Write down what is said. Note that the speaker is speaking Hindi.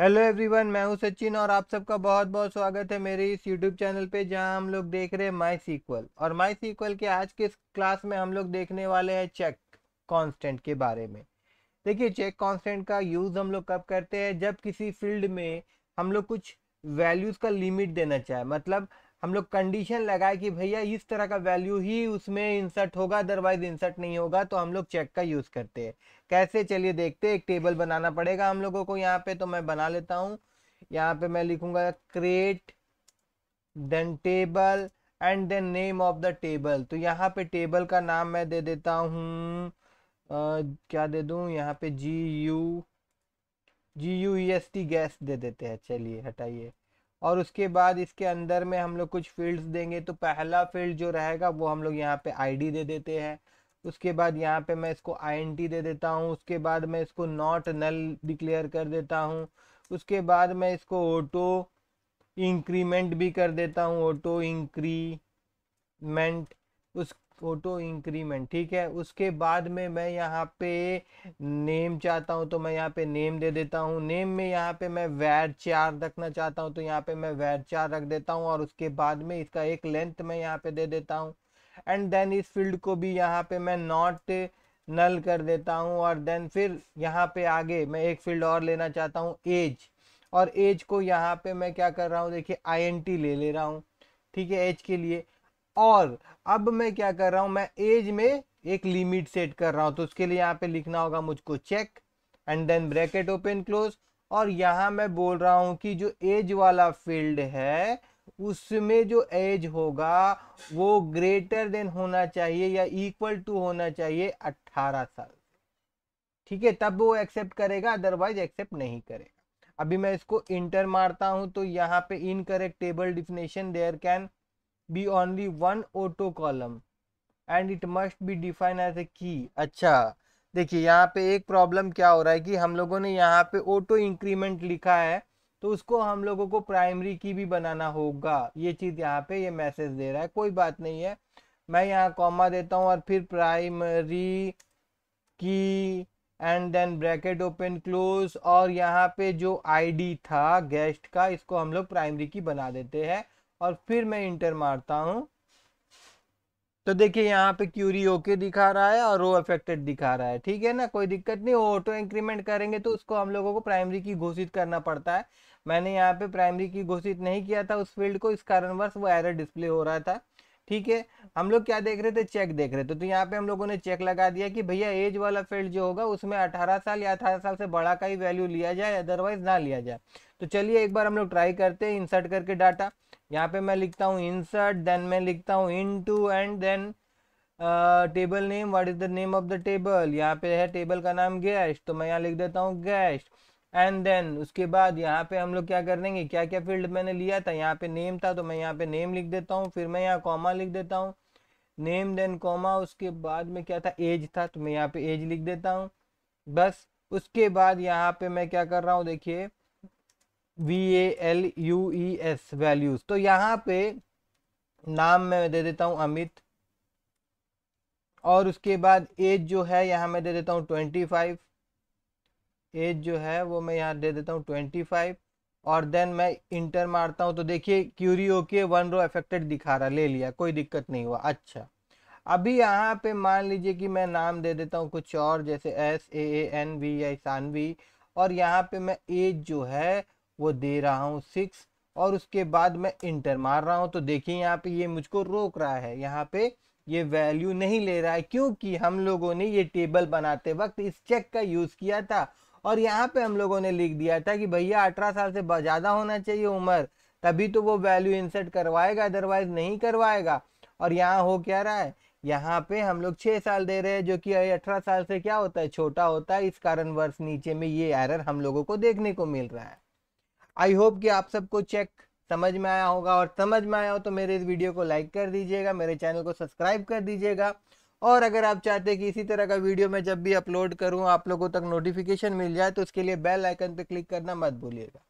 हेलो एवरीवन मैं हूं सचिन और आप सबका बहुत बहुत स्वागत है मेरे इस यूट्यूब चैनल पे जहां हम लोग देख रहे हैं माई सीक्वल और माई सीक्वल के आज के इस क्लास में हम लोग देखने वाले हैं चेक कांस्टेंट के बारे में देखिए चेक कांस्टेंट का यूज़ हम लोग कब करते हैं जब किसी फील्ड में हम लोग कुछ वैल्यूज़ का लिमिट देना चाहे मतलब हम लोग कंडीशन लगाए कि भैया इस तरह का वैल्यू ही उसमें इंसर्ट होगा अदरवाइज इंसर्ट नहीं होगा तो हम लोग चेक का यूज़ करते हैं कैसे चलिए देखते एक टेबल बनाना पड़ेगा हम लोगों को यहाँ पे तो मैं बना लेता हूँ यहाँ पे मैं लिखूंगा create then table and then name of the table तो यहाँ पे टेबल का नाम मैं दे देता हूँ क्या दे दूँ यहाँ पे G U G U E S T guest दे देते हैं चलिए हटाइए और उसके बाद इसके अंदर में हम लोग कुछ फील्ड्स देंगे तो पहला फील्ड जो रहेगा वो हम लोग यहाँ पे आईडी दे देते हैं उसके बाद यहाँ पे मैं इसको आईएनटी दे देता हूँ उसके बाद मैं इसको नॉट नल डिक्लेयर कर देता हूँ उसके बाद मैं इसको ऑटो इंक्रीमेंट भी कर देता हूँ ऑटो इंक्रीमेंट उस ऑटो इंक्रीमेंट ठीक है उसके बाद में मैं यहाँ पे नेम चाहता हूँ तो मैं यहाँ पे नेम दे देता हूँ नेम में यहाँ पे मैं वैर चार रखना चाहता हूँ तो यहाँ पे मैं वैर चार रख देता हूँ और उसके बाद में इसका एक लेंथ मैं यहाँ पे दे देता हूँ एंड देन इस फील्ड को भी यहाँ पे मैं नॉट नल कर देता हूँ और देन फिर यहाँ पे आगे मैं एक फील्ड और लेना चाहता हूँ एज और एज को यहाँ पे मैं क्या कर रहा हूँ देखिए आई ले ले रहा हूँ ठीक है एज के लिए और अब मैं क्या कर रहा हूं मैं एज में एक लिमिट सेट कर रहा हूं तो उसके लिए यहाँ पे लिखना होगा मुझको check and then bracket open close और यहाँ मैं बोल रहा हूँ कि जो एज वाला फील्ड है उसमें जो एज होगा वो ग्रेटर देन होना चाहिए या इक्वल टू होना चाहिए अट्ठारह साल ठीक है तब वो एक्सेप्ट करेगा अदरवाइज एक्सेप्ट नहीं करेगा अभी मैं इसको इंटर मारता हूँ तो यहाँ पे incorrect table definition there can be only one auto column and it must be defined as a key. अच्छा देखिए यहाँ पे एक प्रॉब्लम क्या हो रहा है कि हम लोगों ने यहाँ पे ऑटो इंक्रीमेंट लिखा है तो उसको हम लोगों को प्राइमरी की भी बनाना होगा ये चीज़ यहाँ पे ये मैसेज दे रहा है कोई बात नहीं है मैं यहाँ कॉमा देता हूँ और फिर primary key and then bracket open close और यहाँ पे जो आईडी था गेस्ट का इसको हम लोग प्राइमरी की बना देते हैं और फिर मैं इंटर मारता हूँ तो देखिए यहाँ पे क्यूरी ओके दिखा रहा है और रो अफेक्टेड दिखा रहा है ठीक है ना कोई दिक्कत नहीं वो ऑटो इंक्रीमेंट करेंगे तो उसको हम लोगों को प्राइमरी की घोषित करना पड़ता है मैंने यहाँ पे प्राइमरी की घोषित नहीं किया था उस फील्ड को इस कारणवश वो एरर डिस्प्ले हो रहा था ठीक है हम लोग क्या देख रहे थे चेक देख रहे थे तो यहाँ पे हम लोगों ने चेक लगा दिया कि भैया एज वाला फील्ड जो होगा उसमें 18 साल या 18 साल से बड़ा का ही वैल्यू लिया जाए अदरवाइज ना लिया जाए तो चलिए एक बार हम लोग ट्राई करते हैं इंसर्ट करके डाटा यहाँ पे मैं लिखता हूँ इंसर्ट देन मैं लिखता हूँ into and then table name what is the name of the table यहाँ पे है टेबल का नाम गैश तो मैं यहाँ लिख देता हूँ गैश एंड देन उसके बाद यहाँ पे हम लोग क्या कर देंगे क्या क्या फील्ड मैंने लिया था यहाँ पे नेम था तो मैं यहाँ पे नेम लिख देता हूँ फिर मैं यहाँ कॉमा लिख देता हूँ नेम देन कॉमा उसके बाद में क्या था एज था तो मैं यहाँ पे एज लिख देता हूँ बस उसके बाद यहाँ पे मैं क्या कर रहा हूँ देखिए V A L U E S values तो यहाँ पे नाम मैं दे देता हूँ अमित और उसके बाद एज जो है यहाँ मैं दे देता हूँ ट्वेंटी फाइव एज जो है वो मैं यहाँ दे देता हूँ ट्वेंटी फाइव और देन मैं इंटर मारता हूँ तो देखिए query okay one row affected दिखा रहा ले लिया कोई दिक्कत नहीं हुआ अच्छा अभी यहाँ पे मान लीजिए कि मैं नाम दे देता हूँ कुछ और जैसे S A A N V या सानवी और यहाँ पे मैं एज जो है वो दे रहा हूँ सिक्स और उसके बाद मैं इंटर मार रहा हूँ तो देखिए यहाँ पे ये मुझको रोक रहा है यहाँ पे ये वैल्यू नहीं ले रहा है क्योंकि हम लोगों ने ये टेबल बनाते वक्त इस चेक का यूज़ किया था और यहाँ पे हम लोगों ने लिख दिया था कि भैया अठारह साल से ज़्यादा होना चाहिए उम्र तभी तो वो वैल्यू इंसर्ट करवाएगा अदरवाइज नहीं करवाएगा और यहाँ हो क्या रहा है यहाँ पे हम लोग छः साल दे रहे हैं जो कि अठारह साल से क्या होता है छोटा होता है इस कारण वर्ष नीचे में ये एरर हम लोगों को देखने को मिल रहा है आई होप कि आप सबको चेक समझ में आया होगा और समझ में आया हो तो मेरे इस वीडियो को लाइक कर दीजिएगा मेरे चैनल को सब्सक्राइब कर दीजिएगा और अगर आप चाहते हैं कि इसी तरह का वीडियो मैं जब भी अपलोड करूँ आप लोगों तक नोटिफिकेशन मिल जाए तो उसके लिए बेल आइकन पर क्लिक करना मत भूलिएगा